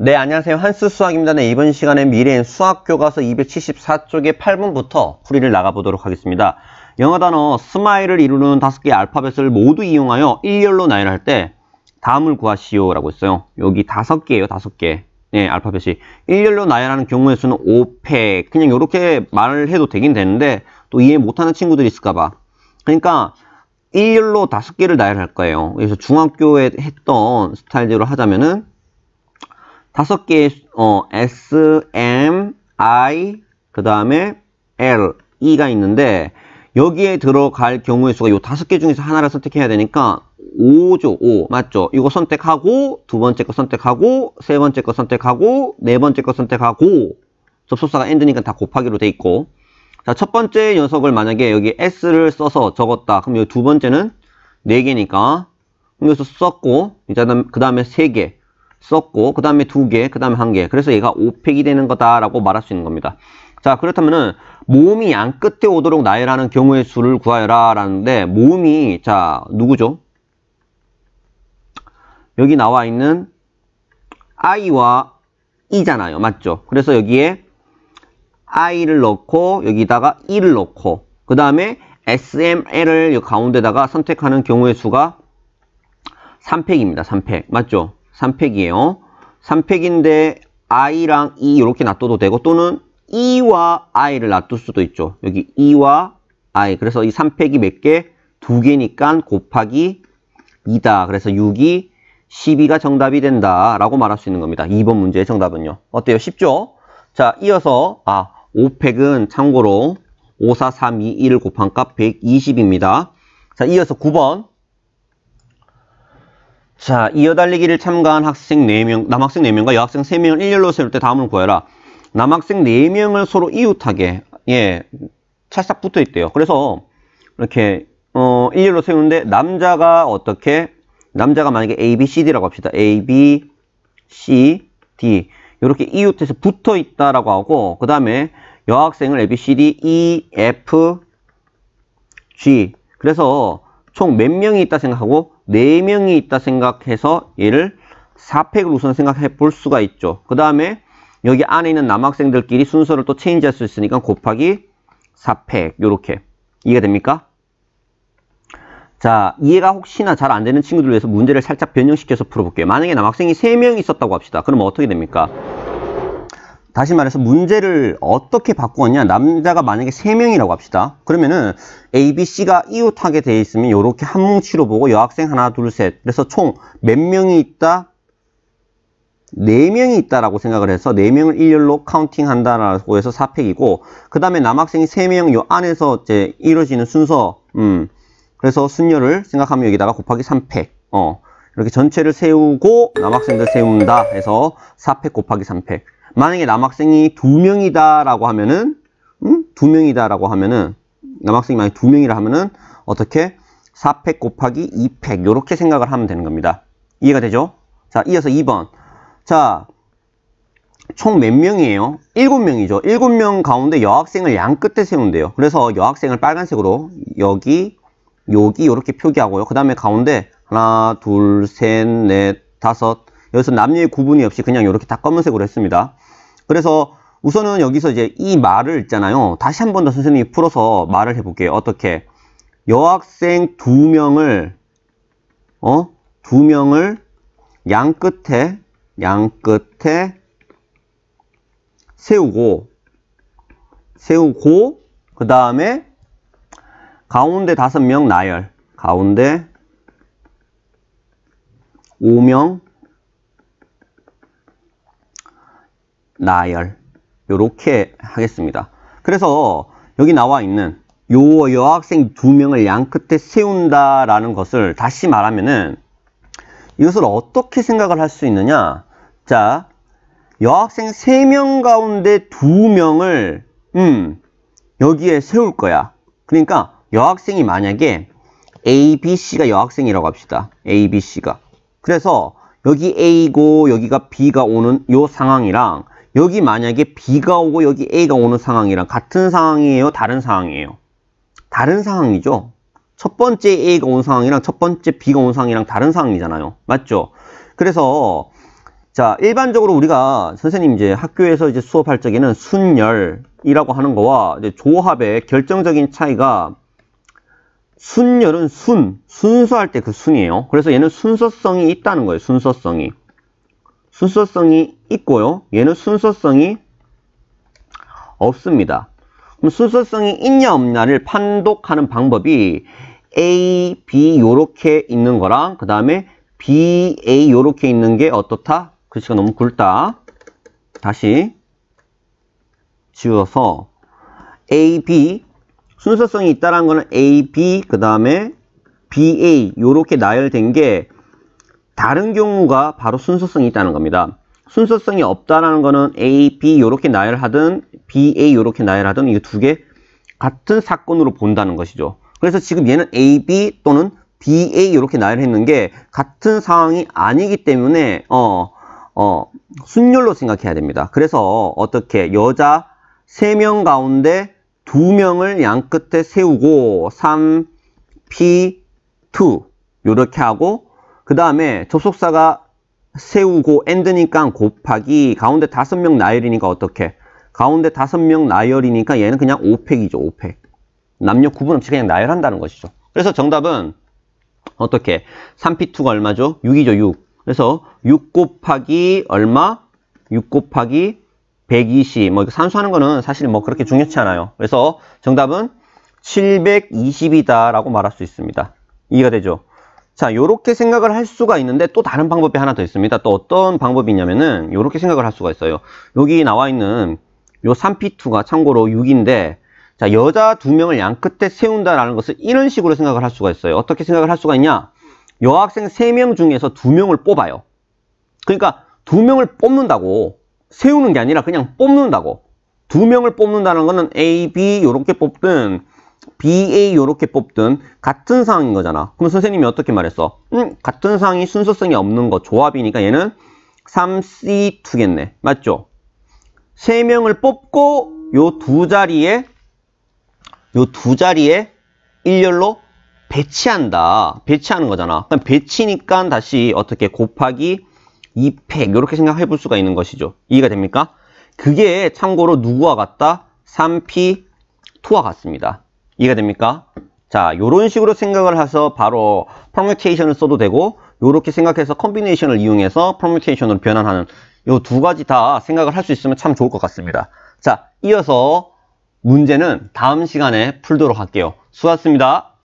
네 안녕하세요 한스 수학입니다 네, 이번 시간에 미래인 수학교과서 274쪽의 8번부터 풀이를 나가보도록 하겠습니다 영어 단어 스마일을 이루는 5개의 알파벳을 모두 이용하여 일렬로 나열할 때 다음을 구하시오 라고 했어요 여기 5개예요 5개 네 알파벳이 일렬로 나열하는 경우의 수는 5패 그냥 이렇게 말을 해도 되긴 되는데 또 이해 못하는 친구들이 있을까봐 그러니까 일렬로 5개를 나열할 거예요 그래서 중학교에 했던 스타일대로 하자면은 다섯 개의 어, S, M, I, 그 다음에 L, E가 있는데 여기에 들어갈 경우의 수가 이 다섯 개 중에서 하나를 선택해야 되니까 5죠. 5 맞죠? 이거 선택하고 두 번째 거 선택하고 세 번째 거 선택하고 네 번째 거 선택하고 접속사가 e 드니까다 곱하기로 돼 있고 자, 첫 번째 녀석을 만약에 여기 S를 써서 적었다. 그럼 이 두 번째는 4개니까 여기서 썼고 그 다음에 3개 썼고 그 다음에 두 개, 그 다음에 한 개. 그래서 얘가 오팩이 되는 거다라고 말할 수 있는 겁니다. 자 그렇다면은 모음이 양 끝에 오도록 나열하는 경우의 수를 구하여라 라는데 모음이 자 누구죠? 여기 나와 있는 i와 이잖아요 맞죠? 그래서 여기에 i를 넣고 여기다가 e를 넣고 그 다음에 sml을 가운데다가 선택하는 경우의 수가 3팩입니다. 3팩. 맞죠? 3팩이에요. 3팩인데 i랑 e 이렇게 놔둬도 되고 또는 e와 i를 놔둘 수도 있죠. 여기 e와 i 그래서 이 3팩이 몇 개? 두 개니까 곱하기 2다. 그래서 6이 12가 정답이 된다 라고 말할 수 있는 겁니다. 2번 문제의 정답은요. 어때요? 쉽죠? 자 이어서 아 5팩은 참고로 5, 4, 3, 2, 1 곱한 값 120입니다. 자 이어서 9번 자, 이어 달리기를 참가한 학생 4명, 남학생 4명과 여학생 3명을 일렬로 세울 때 다음을 구해라. 남학생 4명을 서로 이웃하게, 예, 찰싹 붙어 있대요. 그래서, 이렇게, 어, 일렬로 세우는데, 남자가 어떻게, 남자가 만약에 A, B, C, D라고 합시다. A, B, C, D. 이렇게 이웃에서 붙어 있다라고 하고, 그 다음에 여학생을 A, B, C, D, E, F, G. 그래서 총 몇 명이 있다 생각하고, 4명이 있다 생각해서 얘를 4팩을 우선 생각해 볼 수가 있죠. 그 다음에 여기 안에 있는 남학생들끼리 순서를 또 체인지할 수 있으니까 곱하기 4팩 이렇게 이해가 됩니까? 자 이해가 혹시나 잘 안되는 친구들 위해서 문제를 살짝 변형시켜서 풀어볼게요 만약에 남학생이 3명이 있었다고 합시다 그럼 어떻게 됩니까? 다시 말해서 문제를 어떻게 바꾸었냐 남자가 만약에 3명이라고 합시다 그러면은 A, B, C가 이웃하게 돼 있으면 이렇게 한 뭉치로 보고 여학생 하나 둘 셋 그래서 총 몇 명이 있다? 4명이 있다라고 생각을 해서 4명을 일렬로 카운팅한다라고 해서 4팩이고 그 다음에 남학생이 3명 요 안에서 이제 이루어지는 순서 음 그래서 순열을 생각하면 여기다가 곱하기 3팩 어 이렇게 전체를 세우고 남학생들 세운다 해서 4팩 곱하기 3팩 만약에 남학생이 두 명이다라고 하면은 음? 두 명이다라고 하면은 남학생이 만약 에두 명이라 하면은 어떻게 4팩 곱하기 2팩 이렇게 생각을 하면 되는 겁니다. 이해가 되죠? 자, 이어서 2번. 자, 총 몇 명이에요? 7명이죠. 7명 가운데 여학생을 양 끝에 세운대요. 그래서 여학생을 빨간색으로 여기, 여기 이렇게 표기하고요. 그 다음에 가운데 하나, 둘, 셋, 넷, 다섯 여기서 남녀의 구분이 없이 그냥 이렇게 다 검은색으로 했습니다. 그래서 우선은 여기서 이제 이 말을 있잖아요. 다시 한 번 더 선생님이 풀어서 말을 해볼게요. 어떻게? 여학생 두 명을, 어? 두 명을 양 끝에, 양 끝에 세우고, 세우고, 그 다음에 가운데 다섯 명 나열. 가운데 5명 나열 이렇게 하겠습니다. 그래서 여기 나와 있는 요 여학생 두 명을 양 끝에 세운다라는 것을 다시 말하면은 이것을 어떻게 생각을 할 수 있느냐? 자, 여학생 세 명 가운데 두명을 음, 여기에 세울 거야. 그러니까 여학생이 만약에 A, B, C가 여학생이라고 합시다. A, B, C가. 그래서 여기 A고 여기가 B가 오는 요 상황이랑 여기 만약에 B가 오고 여기 A가 오는 상황이랑 같은 상황이에요? 다른 상황이에요? 다른 상황이죠. 첫 번째 A가 온 상황이랑 첫 번째 B가 온 상황이랑 다른 상황이잖아요. 맞죠? 그래서 자 일반적으로 우리가 선생님 이제 학교에서 이제 수업할 적에는 순열이라고 하는 거와 이제 조합의 결정적인 차이가 순열은 순, 순수할 때 그 순이에요. 그래서 얘는 순서성이 있다는 거예요. 순서성이. 순서성이 있고요. 얘는 순서성이 없습니다. 그럼 순서성이 있냐 없냐를 판독하는 방법이 A, B 요렇게 있는 거랑 그 다음에 B, A 요렇게 있는 게 어떻다? 글씨가 그 너무 굵다. 다시 지워서 A, B 순서성이 있다는 라 거는 A, B 그 다음에 BA 요렇게 나열된 게 다른 경우가 바로 순서성이 있다는 겁니다. 순서성이 없다라는 거는 A, B 이렇게 나열하든 B, A 이렇게 나열하든 이 두 개 같은 사건으로 본다는 것이죠. 그래서 지금 얘는 A, B 또는 B, A 이렇게 나열했는 게 같은 상황이 아니기 때문에 어, 어, 순열로 생각해야 됩니다. 그래서 어떻게 여자 3명 가운데 2명을 양 끝에 세우고 3, P, 2 이렇게 하고 그 다음에 접속사가 세우고 엔드니까 곱하기 가운데 다섯 명 나열이니까 어떻게 가운데 다섯 명 나열이니까 얘는 그냥 5팩이죠 5팩 남녀 구분 없이 그냥 나열한다는 것이죠 그래서 정답은 어떻게 3p2가 얼마죠 6이죠 6 그래서 6 곱하기 얼마 6 곱하기 120뭐 산수하는 거는 사실 뭐 그렇게 중요치 않아요 그래서 정답은 720이다 라고 말할 수 있습니다 이해가 되죠 자, 요렇게 생각을 할 수가 있는데 또 다른 방법이 하나 더 있습니다. 또 어떤 방법이 냐면은 요렇게 생각을 할 수가 있어요. 여기 나와 있는 요 3P2가 참고로 6인데 자, 여자 두 명을 양 끝에 세운다라는 것을 이런 식으로 생각을 할 수가 있어요. 어떻게 생각을 할 수가 있냐? 여학생 3명 중에서 2명을 뽑아요. 그러니까 2명을 뽑는다고 세우는 게 아니라 그냥 뽑는다고. 2명을 뽑는다는 거는 A, B 요렇게 뽑든 BA 요렇게 뽑든 같은 상황인 거잖아. 그럼 선생님이 어떻게 말했어? 음, 같은 상황이 순서성이 없는 거 조합이니까 얘는 3C2겠네. 맞죠? 3명을 뽑고 요 두 자리에 요 두 자리에 일렬로 배치한다. 배치하는 거잖아. 그럼 배치니까 다시 어떻게 곱하기 2팩 이렇게 생각해 볼 수가 있는 것이죠. 이해가 됩니까? 그게 참고로 누구와 같다? 3P2와 같습니다. 이해가 됩니까? 자, 이런 식으로 생각을 해서 바로 퍼뮤테이션을 써도 되고 이렇게 생각해서 컴비네이션을 이용해서 퍼뮤테이션으로 변환하는 이 두 가지 다 생각을 할 수 있으면 참 좋을 것 같습니다. 자, 이어서 문제는 다음 시간에 풀도록 할게요. 수고하셨습니다.